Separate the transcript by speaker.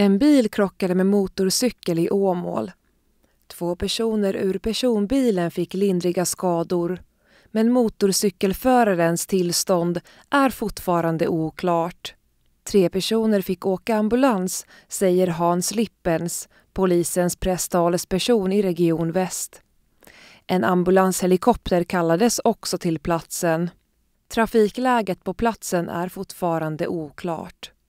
Speaker 1: En bil krockade med motorcykel i Åmål. Två personer ur personbilen fick lindriga skador men motorcykelförarens tillstånd är fortfarande oklart. Tre personer fick åka ambulans, säger Hans Lippens, polisens presstalesperson i Region Väst. En ambulanshelikopter kallades också till platsen. Trafikläget på platsen är fortfarande oklart.